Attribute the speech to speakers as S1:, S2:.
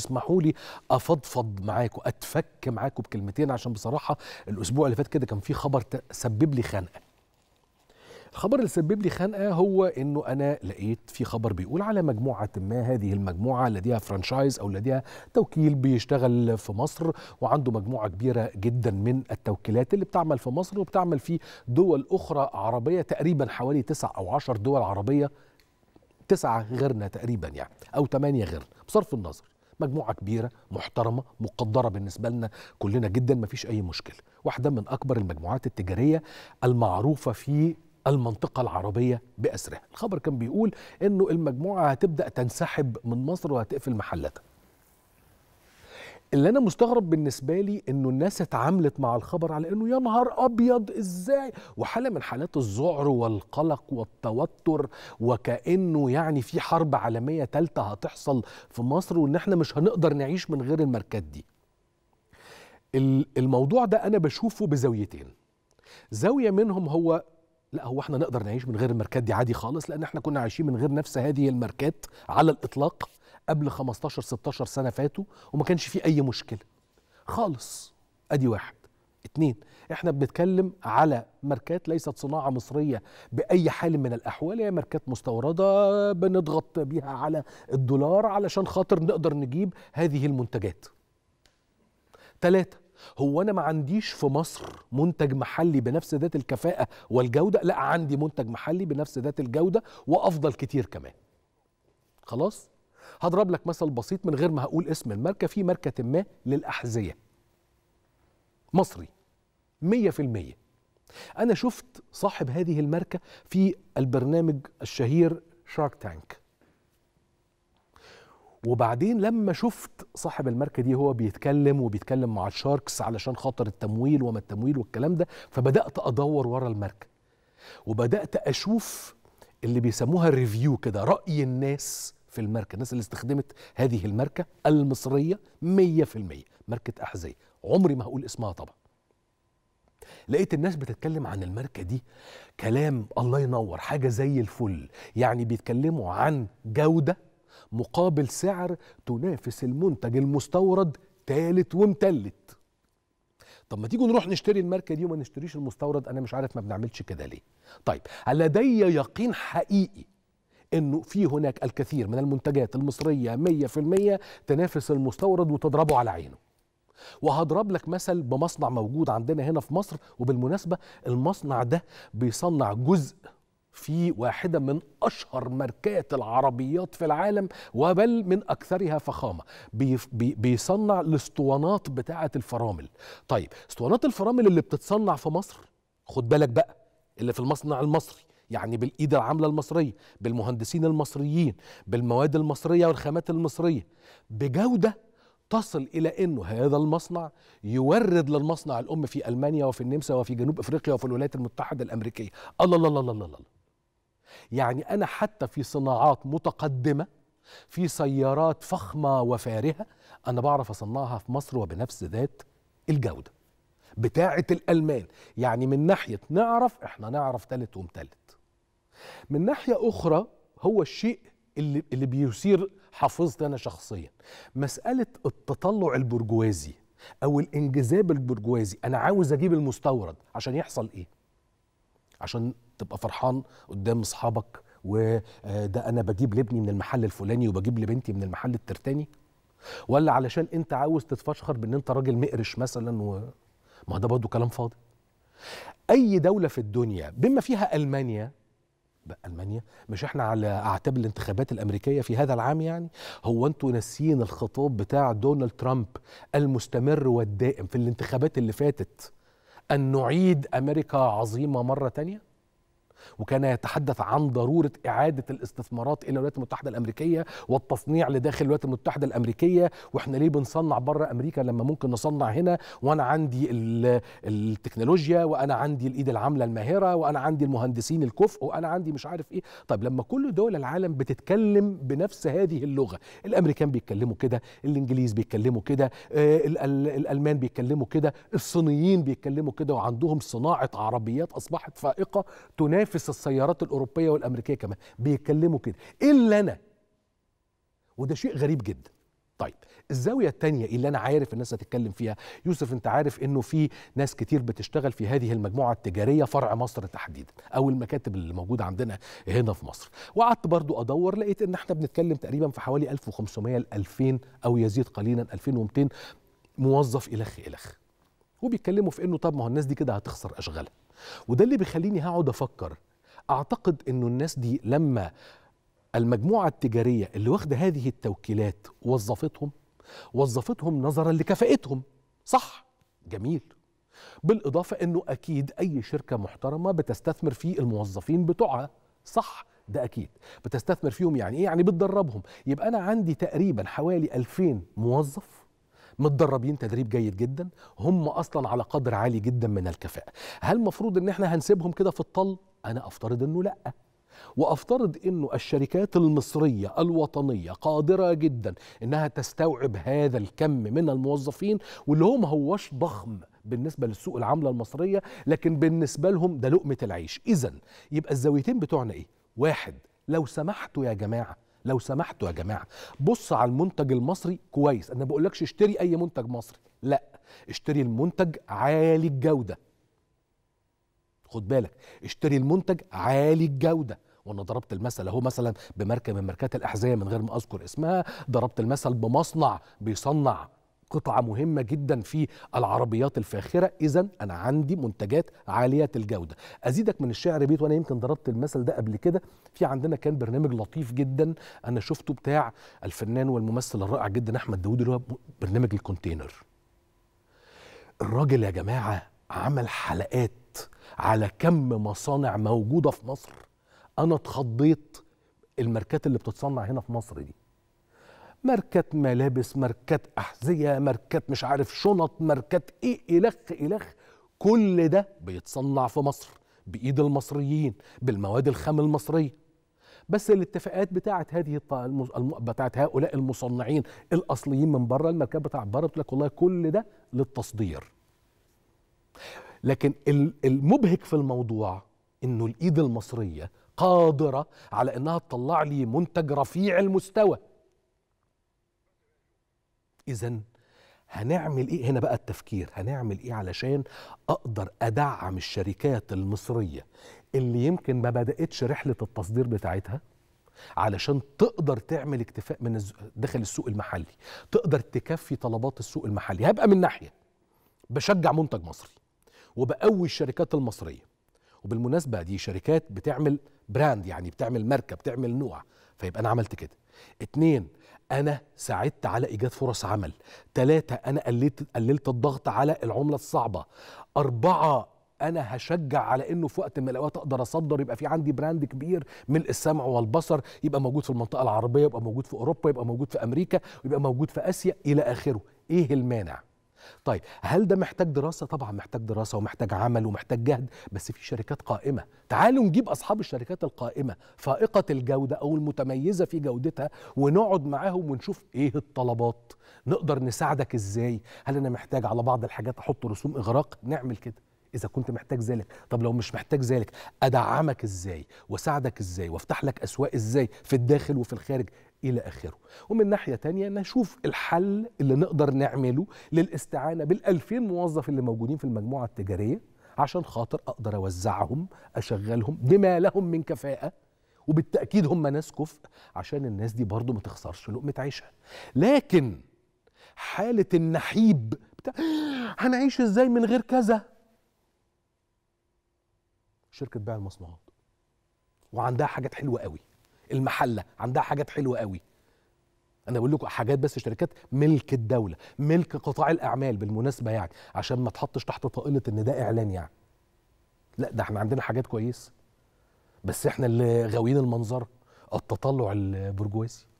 S1: اسمحوا لي افضفض معاكم اتفك معاكم بكلمتين عشان بصراحه الاسبوع اللي فات كده كان في خبر سبب لي خنقه الخبر اللي سبب لي خنقه هو انه انا لقيت في خبر بيقول على مجموعه ما هذه المجموعه لديها فرانشايز او لديها توكيل بيشتغل في مصر وعنده مجموعه كبيره جدا من التوكيلات اللي بتعمل في مصر وبتعمل في دول اخرى عربيه تقريبا حوالي تسع او عشر دول عربيه تسعه غيرنا تقريبا يعني او ثمانيه غيرنا بصرف النظر مجموعه كبيره محترمه مقدره بالنسبه لنا كلنا جدا ما فيش اي مشكله واحده من اكبر المجموعات التجاريه المعروفه في المنطقة العربية بأسرها الخبر كان بيقول أنه المجموعة هتبدأ تنسحب من مصر وهتقفل محلاتها اللي انا مستغرب بالنسبه لي انه الناس اتعاملت مع الخبر على انه يا نهار ابيض ازاي وحاله من حالات الذعر والقلق والتوتر وكانه يعني في حرب عالميه ثالثه هتحصل في مصر وان احنا مش هنقدر نعيش من غير الماركات دي الموضوع ده انا بشوفه بزاويتين زاويه منهم هو لا هو احنا نقدر نعيش من غير الماركات دي عادي خالص لان احنا كنا عايشين من غير نفس هذه الماركات على الاطلاق قبل 15 16 سنه فاتوا وما كانش فيه اي مشكله خالص ادي واحد اتنين احنا بنتكلم على ماركات ليست صناعة مصرية بأي حال من الأحوال هي ماركات مستوردة بنضغط بيها على الدولار علشان خاطر نقدر نجيب هذه المنتجات تلاتة هو أنا ما عنديش في مصر منتج محلي بنفس ذات الكفاءة والجودة لا عندي منتج محلي بنفس ذات الجودة وأفضل كتير كمان خلاص هضرب لك مثل بسيط من غير ما هقول اسم الماركه في ماركه ما للاحذيه مصري 100% انا شفت صاحب هذه الماركه في البرنامج الشهير شارك تانك وبعدين لما شفت صاحب الماركه دي هو بيتكلم وبيتكلم مع الشاركس علشان خاطر التمويل وما التمويل والكلام ده فبدات ادور ورا الماركه وبدات اشوف اللي بيسموها الريفيو كده راي الناس في الماركه الناس اللي استخدمت هذه الماركه المصريه 100% ماركه احذيه عمري ما هقول اسمها طبعا لقيت الناس بتتكلم عن الماركه دي كلام الله ينور حاجه زي الفل يعني بيتكلموا عن جوده مقابل سعر تنافس المنتج المستورد تالت ومتلت طب ما تيجوا نروح نشتري الماركه دي وما نشتريش المستورد انا مش عارف ما بنعملش كده ليه طيب لدي يقين حقيقي انه في هناك الكثير من المنتجات المصريه 100% تنافس المستورد وتضربه على عينه وهضرب لك مثل بمصنع موجود عندنا هنا في مصر وبالمناسبه المصنع ده بيصنع جزء في واحدة من أشهر ماركات العربيات في العالم وبل من أكثرها فخامة بي بي بيصنع الاسطوانات بتاعة الفرامل طيب اسطوانات الفرامل اللي بتتصنع في مصر خد بالك بقى اللي في المصنع المصري يعني بالايد العامله المصريه بالمهندسين المصريين بالمواد المصريه والخامات المصريه بجوده تصل الى انه هذا المصنع يورد للمصنع الام في المانيا وفي النمسا وفي جنوب افريقيا وفي الولايات المتحده الامريكيه الله الله الله الله الله, يعني انا حتى في صناعات متقدمه في سيارات فخمه وفارهه انا بعرف اصنعها في مصر وبنفس ذات الجوده بتاعه الالمان يعني من ناحيه نعرف احنا نعرف ثالث ومتلت من ناحيه اخرى هو الشيء اللي اللي بيثير حافظتي انا شخصيا مساله التطلع البرجوازي او الانجذاب البرجوازي انا عاوز اجيب المستورد عشان يحصل ايه عشان تبقى فرحان قدام اصحابك وده آه، انا بجيب لابني من المحل الفلاني وبجيب لبنتي من المحل الترتاني ولا علشان انت عاوز تتفشخر بان انت راجل مقرش مثلا و... ما ده برضه كلام فاضي اي دوله في الدنيا بما فيها المانيا المانيا مش احنا على اعتاب الانتخابات الامريكيه في هذا العام يعني هو انتوا ناسيين الخطاب بتاع دونالد ترامب المستمر والدائم في الانتخابات اللي فاتت ان نعيد امريكا عظيمه مره تانيه وكان يتحدث عن ضرورة إعادة الاستثمارات إلى الولايات المتحدة الأمريكية والتصنيع لداخل الولايات المتحدة الأمريكية وإحنا ليه بنصنع بره أمريكا لما ممكن نصنع هنا وأنا عندي التكنولوجيا وأنا عندي الإيد العاملة الماهرة وأنا عندي المهندسين الكفء وأنا عندي مش عارف إيه طيب لما كل دول العالم بتتكلم بنفس هذه اللغة الأمريكان بيتكلموا كده الإنجليز بيتكلموا كده آه، الألمان بيتكلموا كده الصينيين بيتكلموا كده وعندهم صناعة عربيات أصبحت فائقة تنافس بينافس السيارات الاوروبيه والامريكيه كمان بيتكلموا كده الا انا وده شيء غريب جدا طيب الزاويه الثانيه اللي انا عارف الناس هتتكلم فيها يوسف انت عارف انه في ناس كتير بتشتغل في هذه المجموعه التجاريه فرع مصر تحديدا او المكاتب اللي موجوده عندنا هنا في مصر وقعدت برضو ادور لقيت ان احنا بنتكلم تقريبا في حوالي 1500 ل 2000 او يزيد قليلا 2200 موظف الخ الخ وبيتكلموا في انه طب ما هو الناس دي كده هتخسر اشغالها وده اللي بيخليني هقعد افكر اعتقد انه الناس دي لما المجموعه التجاريه اللي واخده هذه التوكيلات وظفتهم وظفتهم نظرا لكفاءتهم صح جميل بالاضافه انه اكيد اي شركه محترمه بتستثمر في الموظفين بتوعها صح ده اكيد بتستثمر فيهم يعني ايه يعني بتدربهم يبقى انا عندي تقريبا حوالي 2000 موظف متدربين تدريب جيد جدا هم اصلا على قدر عالي جدا من الكفاءه هل المفروض ان احنا هنسيبهم كده في الطل انا افترض انه لا وافترض انه الشركات المصريه الوطنيه قادره جدا انها تستوعب هذا الكم من الموظفين واللي هو ما هوش ضخم بالنسبه للسوق العامله المصريه لكن بالنسبه لهم ده لقمه العيش اذا يبقى الزاويتين بتوعنا ايه واحد لو سمحتوا يا جماعه لو سمحتوا يا جماعه بص على المنتج المصري كويس انا بقولكش اشتري اي منتج مصري لا اشتري المنتج عالي الجوده خد بالك اشتري المنتج عالي الجوده وانا ضربت المثل اهو مثلا بماركه من ماركات الاحذيه من غير ما اذكر اسمها ضربت المثل بمصنع بيصنع قطعة مهمة جدا في العربيات الفاخرة إذا أنا عندي منتجات عالية الجودة أزيدك من الشعر بيت وأنا يمكن ضربت المثل ده قبل كده في عندنا كان برنامج لطيف جدا أنا شفته بتاع الفنان والممثل الرائع جدا أحمد داوود اللي هو برنامج الكونتينر الراجل يا جماعة عمل حلقات على كم مصانع موجودة في مصر أنا اتخضيت الماركات اللي بتتصنع هنا في مصر دي ماركات ملابس ماركات أحذية ماركات مش عارف شنط ماركات إيه إلخ إلخ كل ده بيتصنع في مصر بإيد المصريين بالمواد الخام المصرية بس الاتفاقات بتاعت هذه بتاعت هؤلاء المصنعين الاصليين من بره الماركات بتاعت بره بتقول لك والله كل ده للتصدير لكن المبهج في الموضوع انه الايد المصريه قادره على انها تطلع لي منتج رفيع المستوى إذا هنعمل إيه هنا بقى التفكير هنعمل إيه علشان أقدر أدعم الشركات المصرية اللي يمكن ما بدأتش رحلة التصدير بتاعتها علشان تقدر تعمل اكتفاء من داخل السوق المحلي تقدر تكفي طلبات السوق المحلي هبقى من ناحية بشجع منتج مصري وبقوي الشركات المصرية وبالمناسبة دي شركات بتعمل براند يعني بتعمل ماركة بتعمل نوع فيبقى أنا عملت كده اتنين انا ساعدت على ايجاد فرص عمل ثلاثة انا قللت قللت الضغط على العمله الصعبه أربعة انا هشجع على انه في وقت من الاوقات اقدر اصدر يبقى في عندي براند كبير ملء السمع والبصر يبقى موجود في المنطقه العربيه يبقى موجود في اوروبا يبقى موجود في امريكا ويبقى موجود في اسيا الى اخره ايه المانع طيب هل ده محتاج دراسه طبعا محتاج دراسه ومحتاج عمل ومحتاج جهد بس في شركات قائمه تعالوا نجيب اصحاب الشركات القائمه فائقه الجوده او المتميزه في جودتها ونقعد معاهم ونشوف ايه الطلبات نقدر نساعدك ازاي هل انا محتاج على بعض الحاجات احط رسوم اغراق نعمل كده اذا كنت محتاج ذلك طب لو مش محتاج ذلك ادعمك ازاي واساعدك ازاي وافتح لك اسواق ازاي في الداخل وفي الخارج الى اخره ومن ناحيه تانية نشوف الحل اللي نقدر نعمله للاستعانه بال2000 موظف اللي موجودين في المجموعه التجاريه عشان خاطر اقدر اوزعهم اشغلهم بما لهم من كفاءه وبالتاكيد هم ناس كفء عشان الناس دي برضو ما تخسرش لقمه عيشها لكن حاله النحيب بتاع هنعيش ازاي من غير كذا شركه بيع المصنوعات وعندها حاجات حلوه قوي المحله عندها حاجات حلوه قوي انا بقول لكم حاجات بس شركات ملك الدوله ملك قطاع الاعمال بالمناسبه يعني عشان ما تحطش تحت طائله ان ده اعلان يعني لا ده احنا عندنا حاجات كويسه بس احنا اللي غاويين المنظر التطلع البرجوازي